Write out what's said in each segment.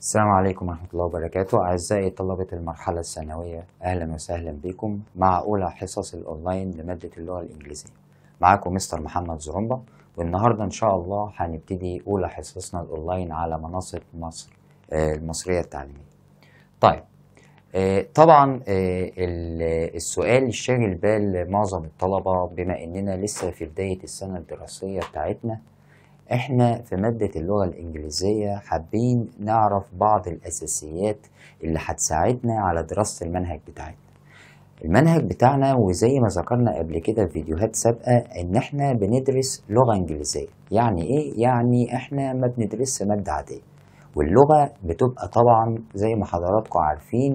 السلام عليكم ورحمة الله وبركاته أعزائي طلبة المرحلة الثانوية أهلا وسهلا بكم مع أولى حصص الأونلاين لمادة اللغة الإنجليزية معاكم مستر محمد زرمبة والنهاردة إن شاء الله هنبتدي أولى حصصنا الأونلاين على منصة مصر آه، المصرية التعليمية طيب آه، طبعا آه، السؤال الشاغل بال معظم الطلبة بما إننا لسه في بداية السنة الدراسية بتاعتنا احنا في مادة اللغة الإنجليزية حابين نعرف بعض الأساسيات اللي هتساعدنا على دراسة المنهج بتاعنا المنهج بتاعنا وزي ما ذكرنا قبل كده في فيديوهات سابقة ان احنا بندرس لغة انجليزية يعني ايه؟ يعني احنا ما بندرسش مادة عادية واللغة بتبقى طبعا زي ما حضراتكم عارفين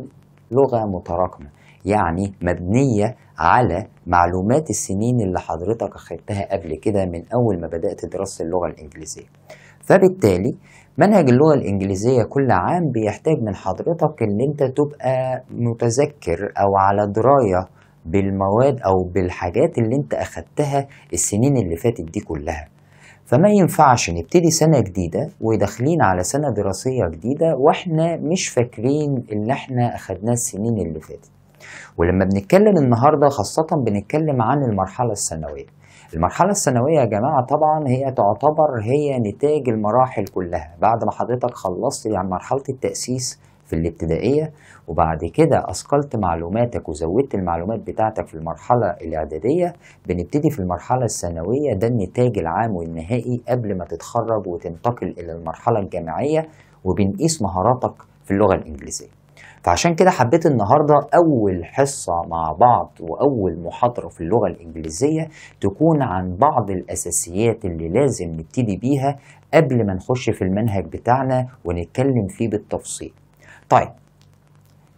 لغة متراكمة يعني مبنية على معلومات السنين اللي حضرتك أخدتها قبل كده من أول ما بدأت دراسة اللغة الإنجليزية فبالتالي منهج اللغة الإنجليزية كل عام بيحتاج من حضرتك إن أنت تبقى متذكر أو على دراية بالمواد أو بالحاجات اللي أنت أخدتها السنين اللي فاتت دي كلها فما ينفعش نبتدي سنة جديدة وداخلين على سنة دراسية جديدة وإحنا مش فاكرين اللي إحنا أخدناه السنين اللي فاتت ولما بنتكلم النهارده خاصة بنتكلم عن المرحلة الثانوية. المرحلة الثانوية يا جماعة طبعا هي تعتبر هي نتاج المراحل كلها بعد ما حضرتك خلصت يعني مرحلة التأسيس في الابتدائية وبعد كده أثقلت معلوماتك وزودت المعلومات بتاعتك في المرحلة الإعدادية بنبتدي في المرحلة الثانوية ده النتاج العام والنهائي قبل ما تتخرج وتنتقل إلى المرحلة الجامعية وبنقيس مهاراتك في اللغة الإنجليزية فعشان كده حبيت النهارده اول حصه مع بعض واول محاضره في اللغه الانجليزيه تكون عن بعض الاساسيات اللي لازم نبتدي بيها قبل ما نخش في المنهج بتاعنا ونتكلم فيه بالتفصيل طيب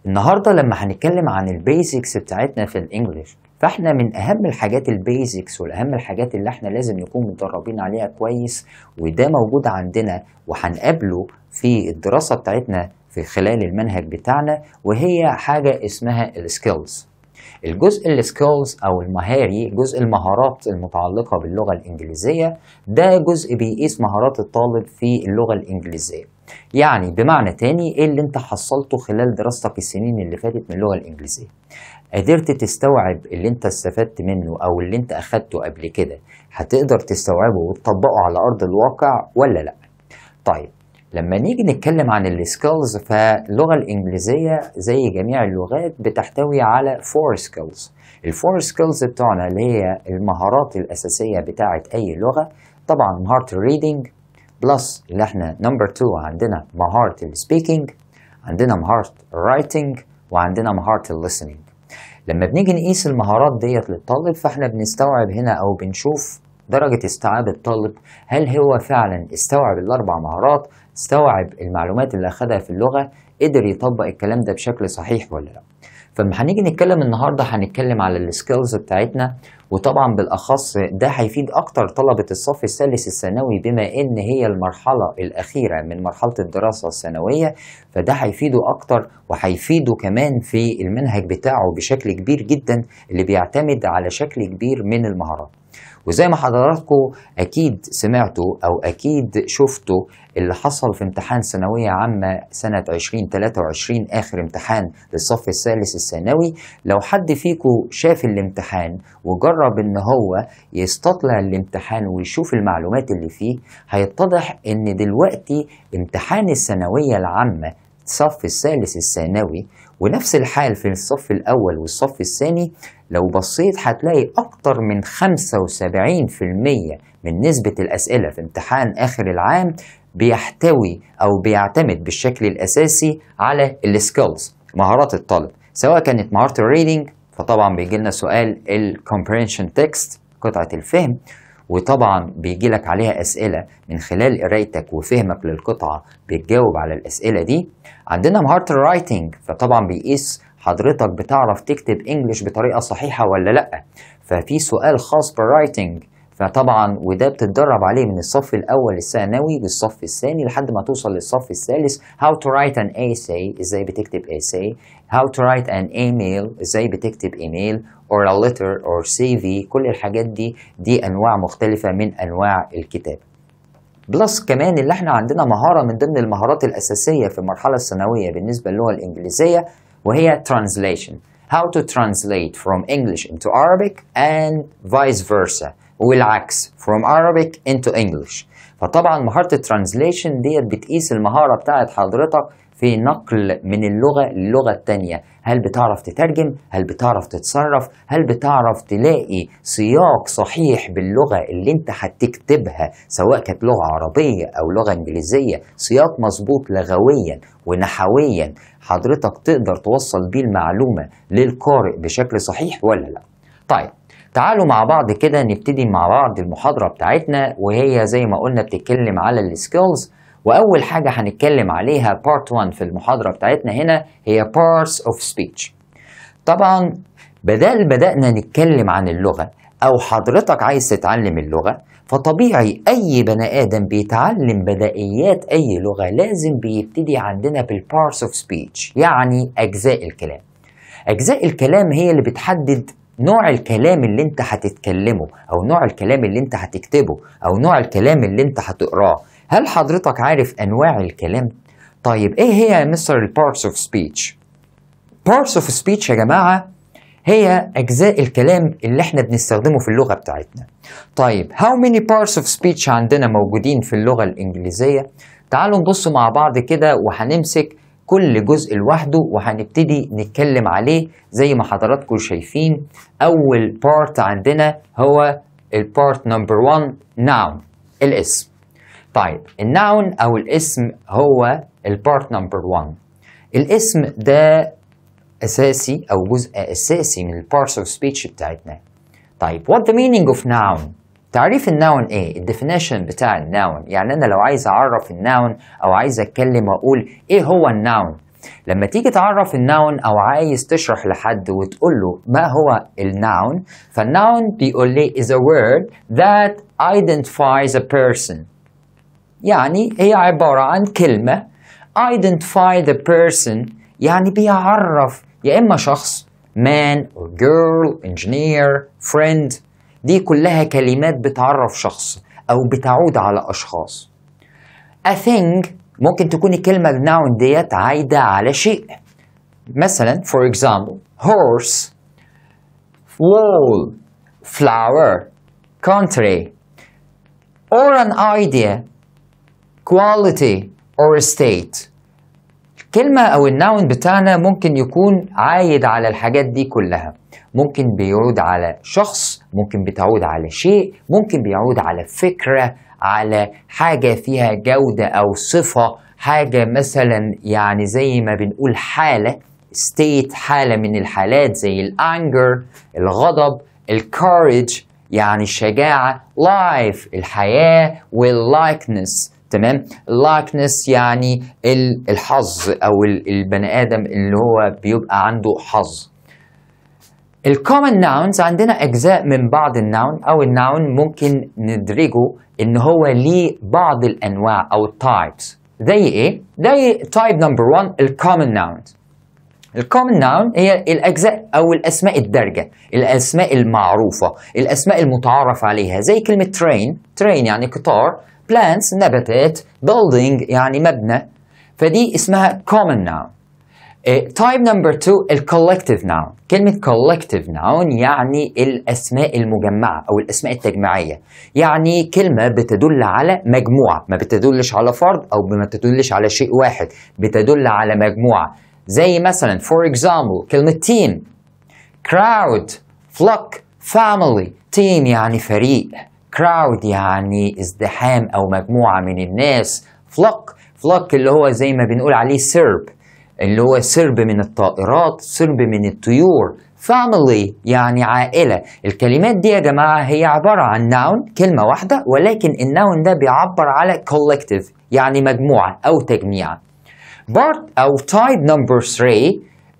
النهارده لما هنتكلم عن البيزكس بتاعتنا في الانجليش فاحنا من اهم الحاجات البيزكس والاهم الحاجات اللي احنا لازم نكون متدربين عليها كويس وده موجود عندنا وهنقابله في الدراسه بتاعتنا في خلال المنهج بتاعنا وهي حاجة اسمها السكيلز الجزء السكيلز او المهاري جزء المهارات المتعلقه باللغه الانجليزيه ده جزء بيقيس مهارات الطالب في اللغه الانجليزيه يعني بمعنى تاني ايه اللي انت حصلته خلال دراستك السنين اللي فاتت من اللغه الانجليزيه قدرت تستوعب اللي انت استفدت منه او اللي انت اخدته قبل كده هتقدر تستوعبه وتطبقه على ارض الواقع ولا لا طيب لما نيجي نتكلم عن السكيلز فاللغه الانجليزيه زي جميع اللغات بتحتوي على فور سكيلز الفور سكيلز بتوعنا اللي هي المهارات الاساسيه بتاعه اي لغه طبعا مهاره الريدنج بلس اللي احنا نمبر 2 عندنا مهاره السبيكنج عندنا مهاره الرايتنج وعندنا مهاره الليسننج لما بنيجي نقيس المهارات ديت للطالب فاحنا بنستوعب هنا او بنشوف درجة استيعاب الطالب هل هو فعلا استوعب الأربع مهارات استوعب المعلومات اللي أخدها في اللغة قدر يطبق الكلام ده بشكل صحيح ولا لأ فلما هنيجي نتكلم النهارده هنتكلم على السكيلز بتاعتنا وطبعا بالاخص ده هيفيد اكتر طلبه الصف الثالث الثانوي بما ان هي المرحله الاخيره من مرحله الدراسه الثانويه فده هيفيده اكتر وهيفيده كمان في المنهج بتاعه بشكل كبير جدا اللي بيعتمد على شكل كبير من المهارات وزي ما حضراتكم اكيد سمعتوا او اكيد شفتوا اللي حصل في امتحان ثانويه عامه سنه 2023 اخر امتحان للصف الثالث الثانوي لو حد فيكم شاف الامتحان وجرب جرب ان هو يستطلع الامتحان ويشوف المعلومات اللي فيه هيتضح ان دلوقتي امتحان الثانويه العامه الصف الثالث الثانوي ونفس الحال في الصف الأول والصف الثاني لو بصيت هتلاقي أكتر من 75% من نسبة الأسئلة في امتحان آخر العام بيحتوي أو بيعتمد بالشكل الأساسي على السكيلز مهارات الطالب سواء كانت مهارة الريدنج فطبعا بيجي لنا سؤال الكومبرينشن تكست قطعه الفهم وطبعا بيجي لك عليها اسئله من خلال قرايتك وفهمك للقطعه بتجاوب على الاسئله دي عندنا مهاره الرايتنج فطبعا بيقيس حضرتك بتعرف تكتب انجلش بطريقه صحيحه ولا لا ففي سؤال خاص بالرايتنج فطبعا وده بتتدرب عليه من الصف الاول الثانوي للصف الثاني لحد ما توصل للصف الثالث how to write an essay ازاي بتكتب essay how to write an email ازاي بتكتب email or a letter or CV كل الحاجات دي دي انواع مختلفة من انواع الكتابة بلس كمان اللي احنا عندنا مهارة من ضمن المهارات الأساسية في المرحلة الثانوية بالنسبة للغة الإنجليزية وهي translation how to translate from English into Arabic and vice versa والعكس from Arabic into English فطبعا مهارة الترانزليشن ديت بتقيس المهارة بتاعت حضرتك في نقل من اللغة للغة التانية هل بتعرف تترجم هل بتعرف تتصرف هل بتعرف تلاقي سياق صحيح باللغة اللي انت هتكتبها سواء كانت لغة عربية او لغة انجليزية سياق مظبوط لغويا ونحويا حضرتك تقدر توصل بيه المعلومة للقارئ بشكل صحيح ولا لا طيب تعالوا مع بعض كده نبتدي مع بعض المحاضرة بتاعتنا وهي زي ما قلنا بتتكلم على السكيلز وأول حاجة هنتكلم عليها بارت 1 في المحاضرة بتاعتنا هنا هي parts اوف سبيتش طبعا بدل بدأنا نتكلم عن اللغة أو حضرتك عايز تتعلم اللغة فطبيعي أي بني آدم بيتعلم بدائيات أي لغة لازم بيبتدي عندنا بالبارس اوف سبيتش يعني أجزاء الكلام أجزاء الكلام هي اللي بتحدد نوع الكلام اللي انت هتتكلمه او نوع الكلام اللي انت هتكتبه او نوع الكلام اللي انت هتقراه هل حضرتك عارف انواع الكلام طيب ايه هي يا مستر البارتس اوف سبيتش بارتس اوف سبيتش يا جماعه هي اجزاء الكلام اللي احنا بنستخدمه في اللغه بتاعتنا طيب هاو ميني بارتس اوف سبيتش عندنا موجودين في اللغه الانجليزيه تعالوا نبص مع بعض كده وهنمسك كل جزء لوحده وهنبتدي نتكلم عليه زي ما حضراتكم شايفين اول بارت عندنا هو البارت نمبر 1 ناون الاسم طيب الناون او الاسم هو البارت نمبر 1 الاسم ده اساسي او جزء اساسي من البارس اوف سبيتش بتاعتنا طيب what the meaning of noun تعريف الناون ايه الديفينيشن بتاع الناون يعني انا لو عايز اعرف الناون او عايز اتكلم واقول ايه هو الناون لما تيجي تعرف الناون او عايز تشرح لحد وتقول له ما هو الناون فالناون بيقول لي is a word that identifies a person يعني هي عبارة عن كلمة identify the person يعني بيعرف يا إما شخص man or girl engineer friend دي كلها كلمات بتعرف شخص أو بتعود على أشخاص a thing ممكن تكون الكلمة الناون ديت عايدة على شيء مثلا for example horse wall flower country or an idea quality or state الكلمة أو الناون بتاعنا ممكن يكون عايد على الحاجات دي كلها ممكن بيعود على شخص ممكن بتعود على شيء ممكن بيعود على فكرة على حاجة فيها جودة أو صفة حاجة مثلا يعني زي ما بنقول حالة ستيت حالة من الحالات زي الانجر الغضب الكوريج يعني الشجاعة لايف الحياة واللايكنس تمام لاكنس يعني الحظ او البني ادم اللي هو بيبقى عنده حظ الكومن ناونز عندنا اجزاء من بعض الناون او الناون ممكن ندرجه ان هو ليه بعض الانواع او التايبس زي ايه زي تايب نمبر 1 الكومن ناونز الكومن ناون هي الاجزاء او الاسماء الدارجه الاسماء المعروفه الاسماء المتعارف عليها زي كلمه ترين ترين يعني قطار plants نباتات building يعني مبنى فدي اسمها common noun تايب نمبر 2 الكولكتيف noun كلمة كولكتيف noun يعني الأسماء المجمعة أو الأسماء التجميعية يعني كلمة بتدل على مجموعة ما بتدلش على فرد أو ما بتدلش على شيء واحد بتدل على مجموعة زي مثلا for example كلمة team crowd flock family team يعني فريق كراود يعني ازدحام أو مجموعة من الناس فلق فلق اللي هو زي ما بنقول عليه سرب اللي هو سرب من الطائرات سرب من الطيور family يعني عائلة الكلمات دي يا جماعة هي عبارة عن noun كلمة واحدة ولكن النون ده بيعبر على collective يعني مجموعة أو تجميع part أو type number 3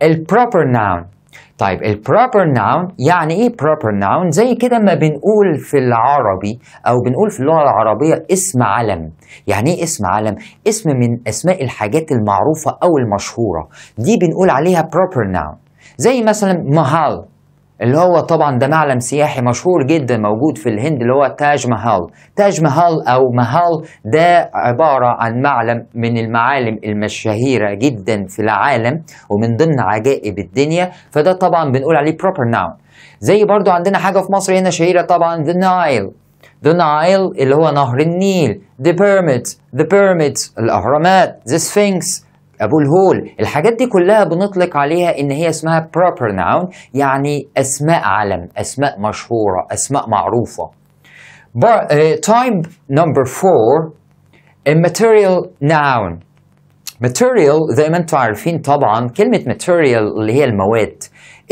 البروبر noun طيب الـ proper noun يعني ايه proper noun زي كده ما بنقول في العربي او بنقول في اللغه العربيه اسم علم يعني ايه اسم علم اسم من اسماء الحاجات المعروفه او المشهوره دي بنقول عليها proper noun زي مثلا مهال اللي هو طبعا ده معلم سياحي مشهور جدا موجود في الهند اللي هو تاج مهال تاج مهال او مهال ده عبارة عن معلم من المعالم المشهيرة جدا في العالم ومن ضمن عجائب الدنيا فده طبعا بنقول عليه proper noun زي برضو عندنا حاجة في مصر هنا شهيرة طبعا the Nile the Nile اللي هو نهر النيل the pyramids the pyramids الأهرامات the sphinx ابو الهول الحاجات دي كلها بنطلق عليها ان هي اسمها proper noun يعني اسماء علم اسماء مشهوره اسماء معروفه But, uh, 4 number four a material noun material زي ما انتم عارفين طبعا كلمه material اللي هي المواد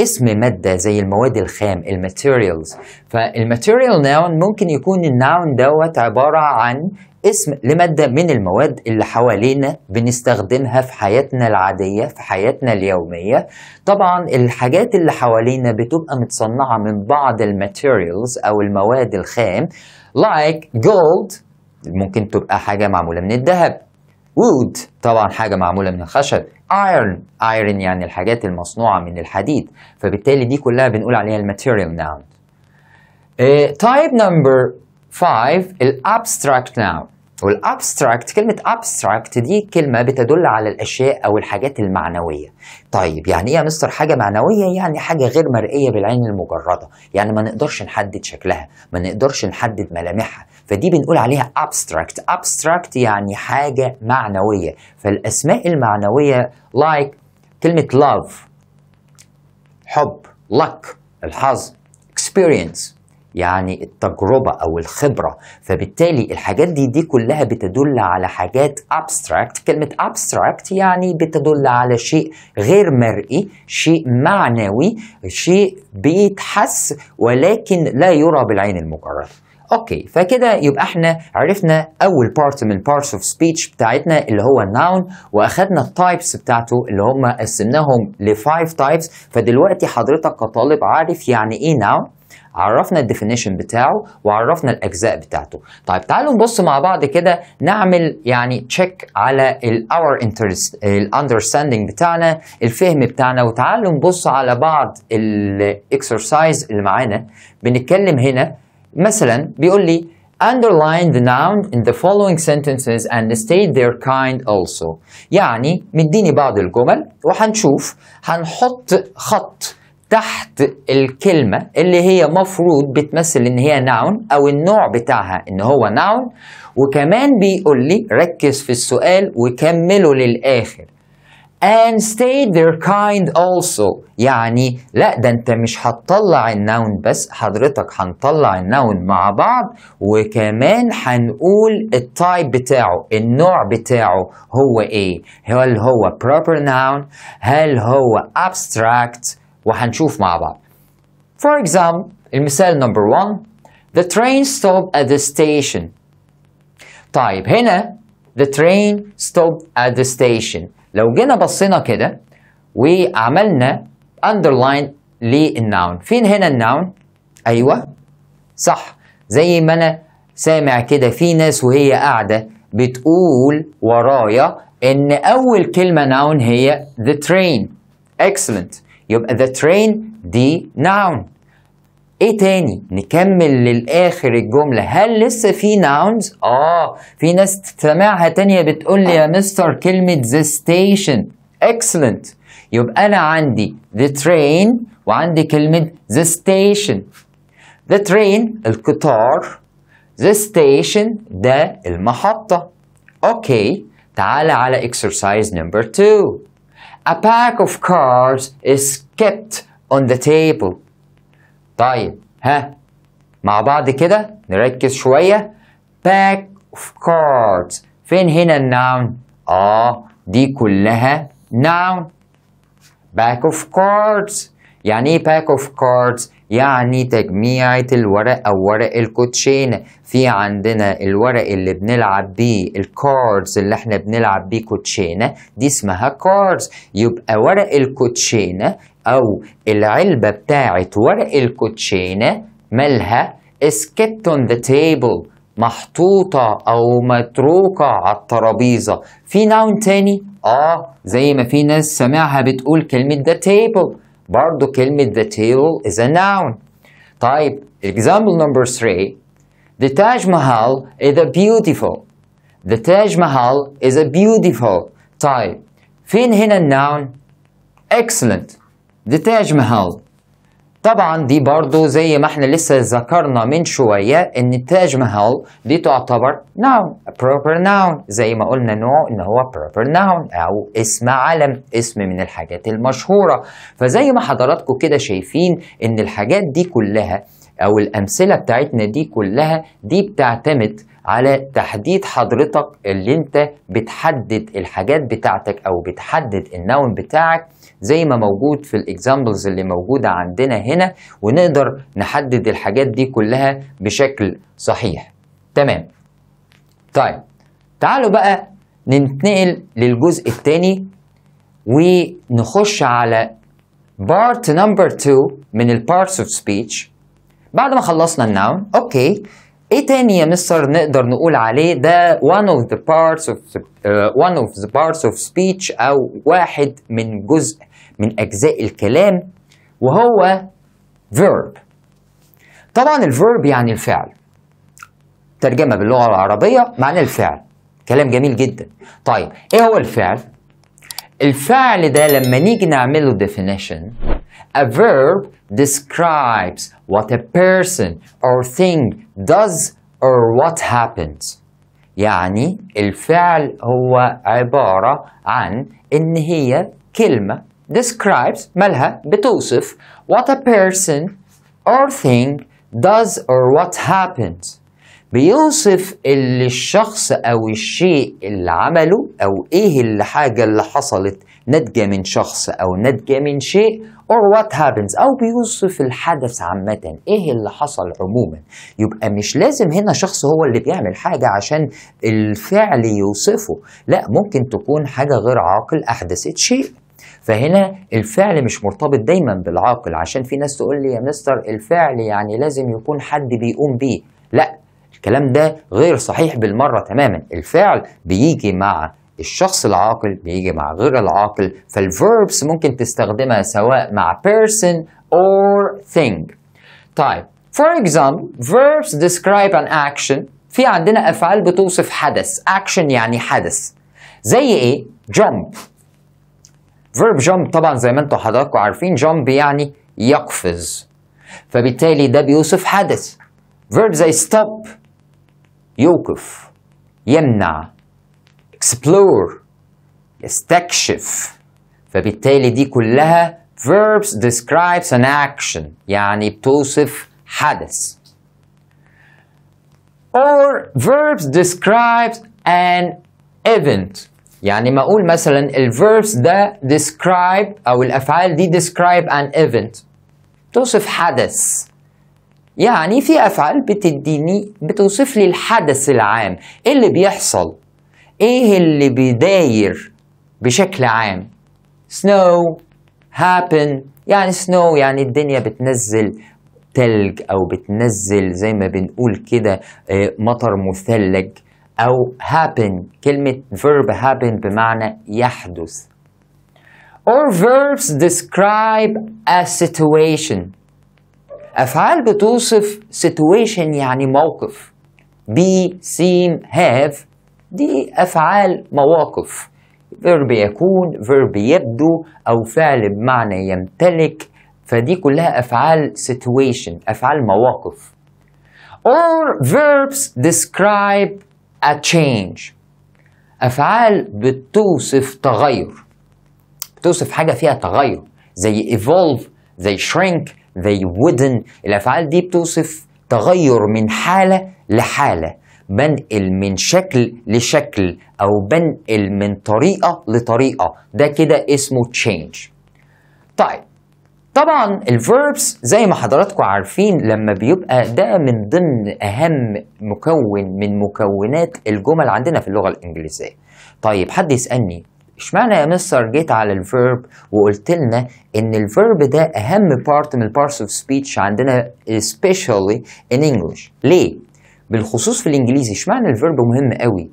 اسم ماده زي المواد الخام الماتيريالز فالماتيريال ناون ممكن يكون الناون دوت عباره عن اسم لمادة من المواد اللي حوالينا بنستخدمها في حياتنا العادية في حياتنا اليومية طبعا الحاجات اللي حوالينا بتبقى متصنعة من بعض الماتيريالز أو المواد الخام like gold ممكن تبقى حاجة معمولة من الذهب wood طبعا حاجة معمولة من الخشب iron iron يعني الحاجات المصنوعة من الحديد فبالتالي دي كلها بنقول عليها الماتيريال noun تايب إيه، نمبر 5 الابستراكت ناون والابستراكت كلمه ابستراكت دي كلمه بتدل على الاشياء او الحاجات المعنويه طيب يعني ايه يا مستر حاجه معنويه يعني حاجه غير مرئيه بالعين المجرده يعني ما نقدرش نحدد شكلها ما نقدرش نحدد ملامحها فدي بنقول عليها ابستراكت، ابستراكت يعني حاجه معنويه فالاسماء المعنويه like كلمه love حب luck الحظ experience يعني التجربه او الخبره فبالتالي الحاجات دي دي كلها بتدل على حاجات abstract كلمه abstract يعني بتدل على شيء غير مرئي شيء معنوي شيء بيتحس ولكن لا يرى بالعين المجرده اوكي فكده يبقى احنا عرفنا اول بارت من بارتس اوف سبيتش بتاعتنا اللي هو الناون واخدنا التايبس بتاعته اللي هم قسمناهم لفايف تايبس فدلوقتي حضرتك كطالب عارف يعني ايه ناون عرفنا الديفينيشن بتاعه وعرفنا الاجزاء بتاعته طيب تعالوا نبص مع بعض كده نعمل يعني تشيك على الاور الاندرستاندينج بتاعنا الفهم بتاعنا وتعالوا نبص على بعض الاكسرسايز اللي معانا بنتكلم هنا مثلا بيقول لي underline the noun in the following sentences and state their kind also يعني مديني بعض الجمل وهنشوف هنحط خط تحت الكلمة اللي هي مفروض بتمثل ان هي ناون او النوع بتاعها ان هو ناون وكمان بيقول لي ركز في السؤال وكمله للآخر and stay their kind also يعني لا ده انت مش هتطلع النون بس حضرتك هنطلع النون مع بعض وكمان هنقول التايب بتاعه النوع بتاعه هو ايه هل هو proper noun هل هو abstract وهنشوف مع بعض For example المثال number one The train stopped at the station طيب هنا The train stopped at the station لو جينا بصينا كده وعملنا underline للنون فين هنا النون؟ أيوه صح زي ما أنا سامع كده في ناس وهي قاعدة بتقول ورايا إن أول كلمة نون هي the train excellent يبقى the train دي noun ايه تاني نكمل للاخر الجمله هل لسه في nouns اه في ناس تسمعها تانية بتقول لي يا مستر كلمه the station excellent يبقى انا عندي the train وعندي كلمه the station the train القطار the station ده المحطه اوكي تعال على exercise number 2 a pack of cards is kept on the table طيب ها مع بعض كده نركز شوية pack of cards فين هنا النوم آه دي كلها noun pack of cards يعني pack of cards يعني تجميعة الورق أو ورق الكوتشينة في عندنا الورق اللي بنلعب بيه الكاردز اللي احنا بنلعب بيه كوتشينة دي اسمها كاردز يبقى ورق الكوتشينة أو العلبة بتاعة ورق الكوتشينة مالها escaped on the table محطوطة أو متروكة على الترابيزة في ناون تاني آه زي ما في ناس سمعها بتقول كلمة the table برضه كلمة the tail is a noun طيب example number 3 The Taj Mahal is a beautiful The Taj Mahal is a beautiful طيب فين هنا النون excellent The Taj Mahal طبعا دي برضو زي ما احنا لسه ذكرنا من شوية ان تاج مهل دي تعتبر noun proper noun زي ما قلنا نوع ان هو proper noun او اسم علم اسم من الحاجات المشهورة فزي ما حضراتكم كده شايفين ان الحاجات دي كلها او الامثلة بتاعتنا دي كلها دي بتعتمد على تحديد حضرتك اللي انت بتحدد الحاجات بتاعتك او بتحدد النون بتاعك زي ما موجود في الاكزامبلز اللي موجوده عندنا هنا ونقدر نحدد الحاجات دي كلها بشكل صحيح تمام طيب تعالوا بقى ننتقل للجزء الثاني ونخش على بارت نمبر 2 من البارتس اوف سبيتش بعد ما خلصنا الناون اوكي ايه تاني يا مستر نقدر نقول عليه ده one of the parts of the, uh, one of the parts of speech او واحد من جزء من أجزاء الكلام وهو verb طبعا الفيرب يعني الفعل ترجمة باللغة العربية معنى الفعل كلام جميل جدا طيب ايه هو الفعل الفعل ده لما نيجي نعمله definition a verb describes what a person or thing does or what happens يعني الفعل هو عبارة عن إن هي كلمة describes مالها بتوصف what a person or thing does or what happens بيوصف اللي الشخص أو الشيء اللي عمله أو إيه الحاجة اللي حصلت ناتجة من شخص أو ناتجة من شيء or what happens أو بيوصف الحدث عامة إيه اللي حصل عموما يبقى مش لازم هنا شخص هو اللي بيعمل حاجة عشان الفعل يوصفه لا ممكن تكون حاجة غير عاقل أحدثت شيء فهنا الفعل مش مرتبط دايما بالعاقل عشان في ناس تقول لي يا مستر الفعل يعني لازم يكون حد بيقوم بيه لا الكلام ده غير صحيح بالمره تماما الفعل بيجي مع الشخص العاقل بيجي مع غير العاقل فالفيربس ممكن تستخدمها سواء مع person or thing طيب for example verbs describe an action في عندنا افعال بتوصف حدث action يعني حدث زي ايه jump فيرب جامب طبعا زي ما انتم حضراتكم عارفين جامب يعني يقفز فبالتالي ده بيوصف حدث فيرب زي ستوب يوقف يمنع اكسبلور يستكشف فبالتالي دي كلها verbs describes an action يعني بتوصف حدث or verbs describes an event يعني ما اقول مثلا الفيربس ده describe او الافعال دي describe an event توصف حدث يعني في افعال بتديني بتوصف لي الحدث العام ايه اللي بيحصل ايه اللي بيداير بشكل عام snow happen يعني snow يعني الدنيا بتنزل تلج او بتنزل زي ما بنقول كده آه، مطر مثلج أو happen كلمة verb happen بمعنى يحدث or verbs describe a situation أفعال بتوصف situation يعني موقف be, seem, have دي أفعال مواقف verb يكون verb يبدو أو فعل بمعنى يمتلك فدي كلها أفعال situation أفعال مواقف or verbs describe a change أفعال بتوصف تغير بتوصف حاجة فيها تغير زي evolve زي shrink زي wooden الأفعال دي بتوصف تغير من حالة لحالة بنقل من شكل لشكل أو بنقل من طريقة لطريقة ده كده اسمه change طيب طبعا الفيربس زي ما حضراتكم عارفين لما بيبقى ده من ضمن اهم مكون من مكونات الجمل عندنا في اللغه الانجليزيه طيب حد يسالني اشمعنى يا مستر جيت على الفيرب وقلت لنا ان الفيرب ده اهم بارت من البارتس اوف سبيتش عندنا سبيشالي ان انجلش ليه بالخصوص في الانجليزي اشمعنى الفيرب مهم قوي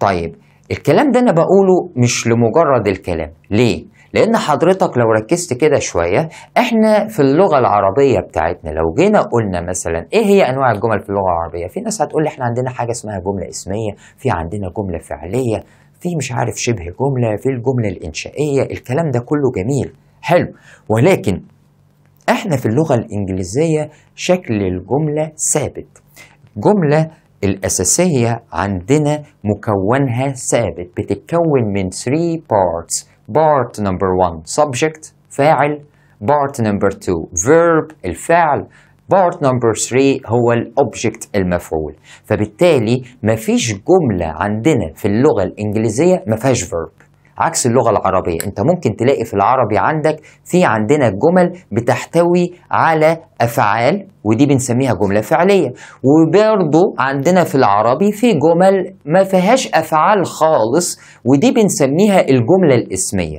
طيب الكلام ده انا بقوله مش لمجرد الكلام ليه لان حضرتك لو ركزت كده شويه احنا في اللغه العربيه بتاعتنا لو جينا قلنا مثلا ايه هي انواع الجمل في اللغه العربيه في ناس هتقول احنا عندنا حاجه اسمها جمله اسميه في عندنا جمله فعليه في مش عارف شبه جمله في الجمله الانشائيه الكلام ده كله جميل حلو ولكن احنا في اللغه الانجليزيه شكل الجمله ثابت الجمله الاساسيه عندنا مكونها ثابت بتتكون من 3 parts part number 1 subject فاعل part number 2 verb الفعل part number 3 هو الاوبجكت المفعول فبالتالي مفيش جملة عندنا في اللغة الإنجليزية مفيهاش verb عكس اللغة العربية انت ممكن تلاقي في العربي عندك في عندنا جمل بتحتوي على أفعال ودي بنسميها جملة فعلية وبرضو عندنا في العربي في جمل ما فيهاش أفعال خالص ودي بنسميها الجملة الإسمية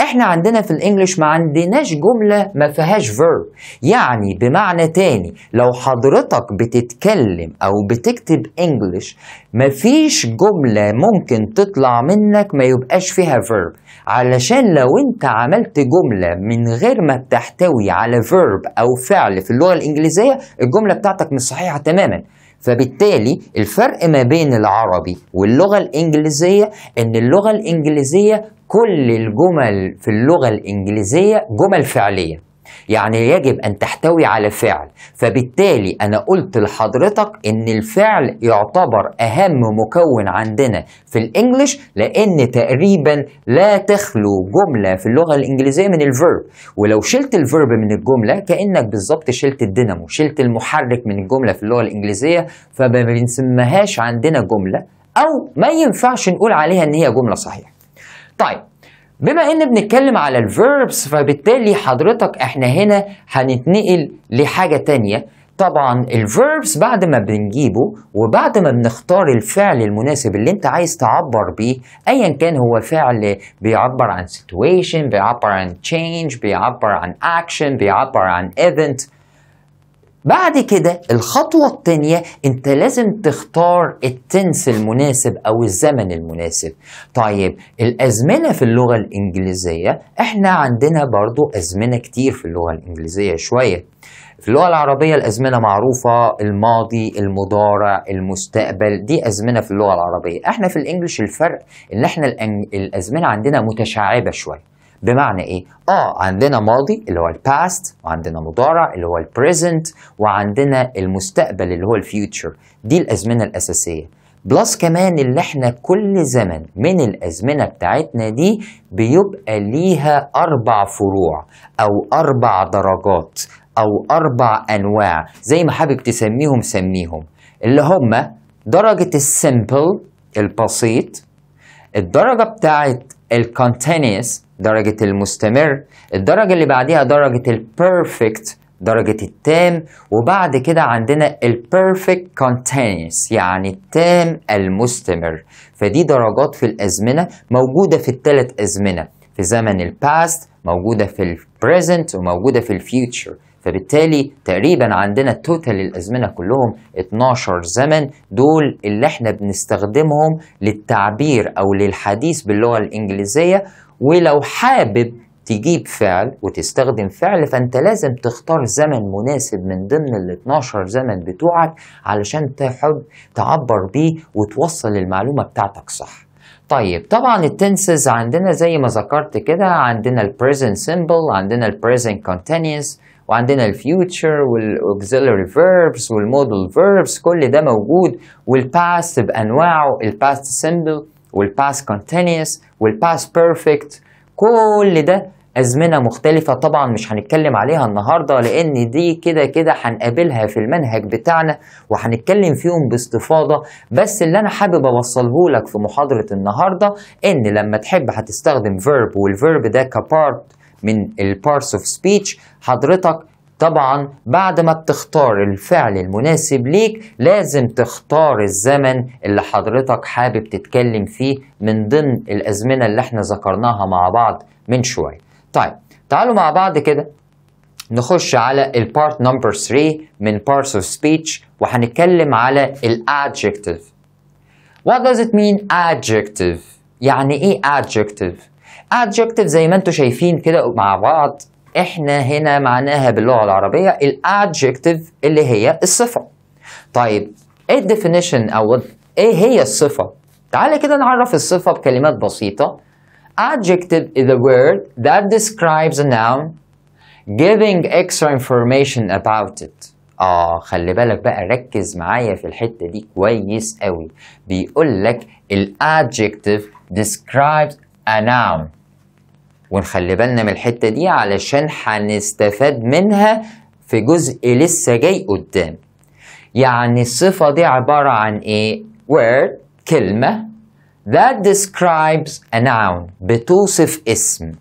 احنا عندنا في الانجليش ما عندناش جملة ما فيهاش verb يعني بمعنى تاني لو حضرتك بتتكلم او بتكتب انجليش مفيش جملة ممكن تطلع منك ما يبقاش فيها verb علشان لو انت عملت جملة من غير ما بتحتوي على verb او فعل في اللغة الانجليزية الجملة بتاعتك مش صحيحة تماما فبالتالي الفرق ما بين العربي واللغة الإنجليزية إن اللغة الإنجليزية كل الجمل في اللغة الإنجليزية جمل فعلية يعني يجب أن تحتوي على فعل فبالتالي أنا قلت لحضرتك أن الفعل يعتبر أهم مكون عندنا في الإنجليش لأن تقريبا لا تخلو جملة في اللغة الإنجليزية من الفيرب ولو شلت الفيرب من الجملة كأنك بالظبط شلت الدينامو شلت المحرك من الجملة في اللغة الإنجليزية فما بنسمهاش عندنا جملة أو ما ينفعش نقول عليها إن هي جملة صحيحة طيب بما ان بنتكلم على الفيربس فبالتالي حضرتك احنا هنا هنتنقل لحاجة تانية طبعا الفيربس بعد ما بنجيبه وبعد ما بنختار الفعل المناسب اللي انت عايز تعبر بيه ايا كان هو فعل بيعبر عن situation بيعبر عن change بيعبر عن action بيعبر عن event بعد كده الخطوة التانية انت لازم تختار التنس المناسب او الزمن المناسب طيب الازمنة في اللغة الانجليزية احنا عندنا برضو ازمنة كتير في اللغة الانجليزية شوية في اللغة العربية الأزمنة معروفة الماضي المضارع المستقبل دي أزمنة في اللغة العربية احنا في الإنجليش الفرق إن احنا الأزمنة عندنا متشعبة شوية بمعنى ايه؟ اه عندنا ماضي اللي هو الباست وعندنا مضارع اللي هو البريزنت وعندنا المستقبل اللي هو الفيوتشر دي الازمنه الاساسيه بلس كمان اللي احنا كل زمن من الازمنه بتاعتنا دي بيبقى ليها اربع فروع او اربع درجات او اربع انواع زي ما حابب تسميهم سميهم اللي هم درجه السمبل البسيط الدرجه بتاعت الكونتينيوس درجة المستمر الدرجة اللي بعديها درجة perfect درجة التام وبعد كده عندنا perfect كونتينيوس يعني التام المستمر فدي درجات في الأزمنة موجودة في الثلاث أزمنة في زمن الباست موجودة في البريزنت وموجودة في الفيوتشر فبالتالي تقريبا عندنا التوتال الازمنه كلهم 12 زمن دول اللي احنا بنستخدمهم للتعبير او للحديث باللغه الانجليزيه ولو حابب تجيب فعل وتستخدم فعل فانت لازم تختار زمن مناسب من ضمن ال 12 زمن بتوعك علشان تحب تعبر بيه وتوصل المعلومه بتاعتك صح. طيب طبعا التنسز عندنا زي ما ذكرت كده عندنا البريزنت سيمبل عندنا البريزنت كونتينيوس وعندنا الفيوتشر والاوكسيلري فيربس والمودل فيربس كل ده موجود والباست بانواعه الباست سيمبل والباست كونتينيوس والباست بيرفكت كل ده أزمنة مختلفة طبعا مش هنتكلم عليها النهاردة لأن دي كده كده هنقابلها في المنهج بتاعنا وهنتكلم فيهم باستفاضة بس اللي أنا حابب أوصله لك في محاضرة النهاردة إن لما تحب هتستخدم verb والverb ده كبارت من البارس اوف سبيتش حضرتك طبعا بعد ما بتختار الفعل المناسب ليك لازم تختار الزمن اللي حضرتك حابب تتكلم فيه من ضمن الأزمنة اللي احنا ذكرناها مع بعض من شوية طيب تعالوا مع بعض كده نخش على البارت نمبر 3 من parts of speech وهنتكلم على الادجكتيف What does it mean adjective؟ يعني ايه adjective؟ adjective زي ما انتم شايفين كده مع بعض احنا هنا معناها باللغه العربيه adjective اللي هي الصفه طيب ايه الديفينيشن او ايه هي الصفه تعالى كده نعرف الصفه بكلمات بسيطه adjective is a word that describes a noun giving extra information about it آه خلي بالك بقى ركز معايا في الحتة دي كويس قوي بيقول لك ال adjective describes a noun ونخلي بالنا من الحتة دي علشان هنستفاد منها في جزء لسه جاي قدام يعني الصفة دي عبارة عن ايه؟ word كلمة that describes a noun بتوصف اسم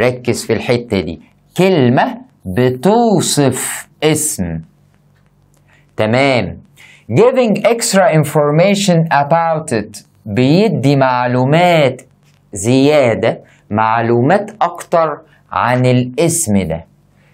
ركز في الحتة دي كلمة بتوصف اسم تمام giving extra information about it بيدي معلومات زيادة معلومات أكتر عن الاسم ده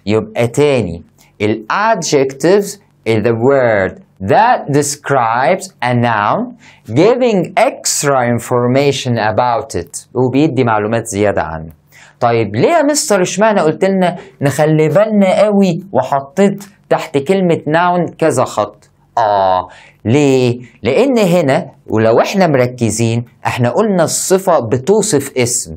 يبقى تاني ال adjectives is the word that describes a noun giving extra information about it وبيدي معلومات زيادة عنه طيب ليه يا مستر اشمعنى قلت لنا نخلي بالنا قوي وحطيت تحت كلمة noun كذا خط آه ليه؟ لأن هنا ولو احنا مركزين احنا قلنا الصفة بتوصف اسم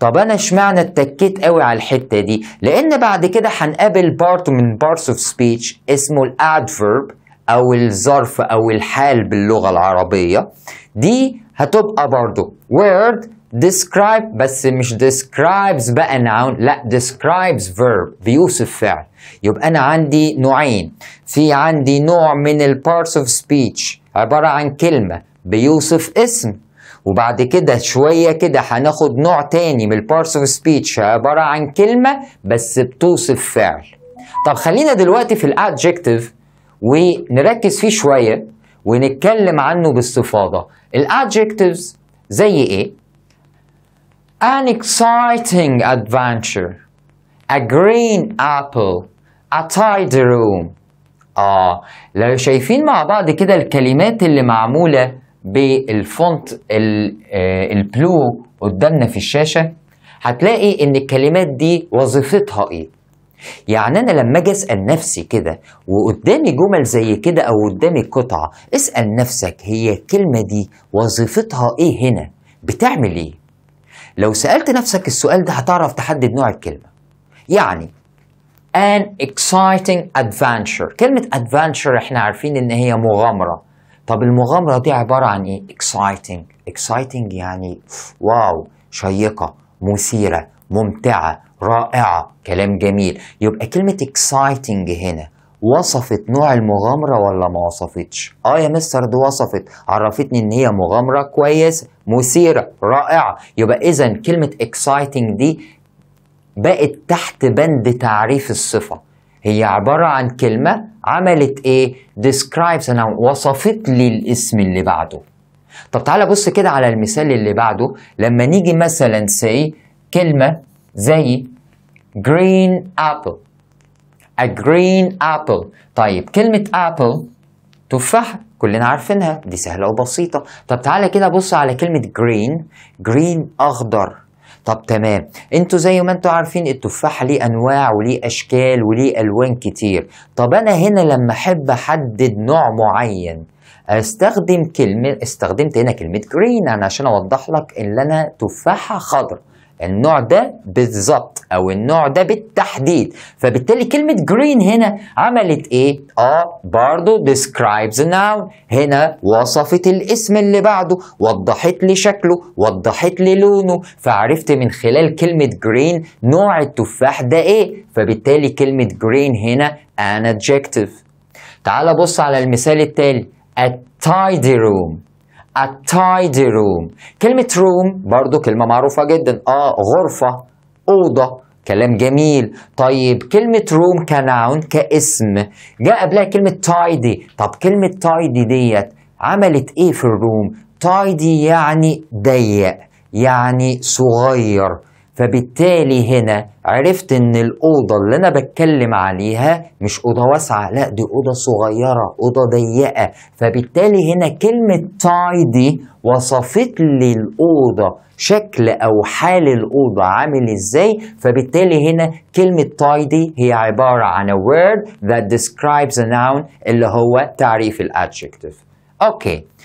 طب انا اشمعنى اتكيت قوي على الحته دي لان بعد كده هنقابل بارت من بارتس اوف سبيتش اسمه الادفيرب او الظرف او الحال باللغه العربيه دي هتبقى برضه word describe بس مش describes بقى noun لا describes verb بيوصف فعل يبقى انا عندي نوعين في عندي نوع من البارتس اوف of speech عباره عن كلمه بيوصف اسم وبعد كده شوية كده هناخد نوع تاني من البارس اوف سبيتش عبارة عن كلمة بس بتوصف فعل طب خلينا دلوقتي في الادجكتيف ونركز فيه شوية ونتكلم عنه باستفاضة الادجكتيفز زي ايه؟ an exciting adventure a green apple a tidy room آه لو شايفين مع بعض كده الكلمات اللي معمولة بالفونت آه، البلو قدامنا في الشاشه هتلاقي ان الكلمات دي وظيفتها ايه يعني انا لما اجي اسال نفسي كده وقدامي جمل زي كده او قدامي قطعه اسال نفسك هي الكلمه دي وظيفتها ايه هنا بتعمل ايه لو سالت نفسك السؤال ده هتعرف تحدد نوع الكلمه يعني an exciting adventure كلمة adventure احنا عارفين ان هي مغامرة طب المغامرة دي عبارة عن ايه؟ exciting exciting يعني واو شيقة مثيرة ممتعة رائعة كلام جميل يبقى كلمة exciting هنا وصفت نوع المغامرة ولا ما وصفتش؟ اه يا مستر دي وصفت عرفتني ان هي مغامرة كويسة مثيرة رائعة يبقى اذا كلمة exciting دي بقت تحت بند تعريف الصفة هي عبارة عن كلمة عملت ايه describes انا وصفت لي الاسم اللي بعده طب تعالى بص كده على المثال اللي بعده لما نيجي مثلا say كلمة زي green apple a green apple طيب كلمة apple تفاح كلنا عارفينها دي سهلة وبسيطة طب تعالى كده بص على كلمة green green أخضر طب تمام انتوا زي ما انتوا عارفين التفاح ليه انواع وليه اشكال وليه الوان كتير طب انا هنا لما احب احدد نوع معين استخدم كلمه استخدمت هنا كلمه جرين انا عشان اوضح لك ان انا تفاحه خضراء النوع ده بالظبط او النوع ده بالتحديد فبالتالي كلمه جرين هنا عملت ايه اه برضو describes now هنا وصفت الاسم اللي بعده وضحت لي شكله وضحت لي لونه فعرفت من خلال كلمه جرين نوع التفاح ده ايه فبالتالي كلمه جرين هنا an adjective تعال بص على المثال التالي a tidy room A tidy room كلمة room برضو كلمة معروفة جدا اه غرفة أوضة كلام جميل طيب كلمة روم كنعون كاسم جاء قبلها كلمة تايدي طب كلمة تايدي ديت عملت ايه في الروم تايدي يعني ضيق يعني صغير فبالتالي هنا عرفت ان الاوضه اللي انا بتكلم عليها مش اوضه واسعه لا دي اوضه صغيره اوضه ضيقه فبالتالي هنا كلمه تاي دي وصفت لي الاوضه شكل او حال الاوضه عامل ازاي فبالتالي هنا كلمه تايدي هي عباره عن a word that describes a noun اللي هو تعريف الادجكتيف اوكي okay.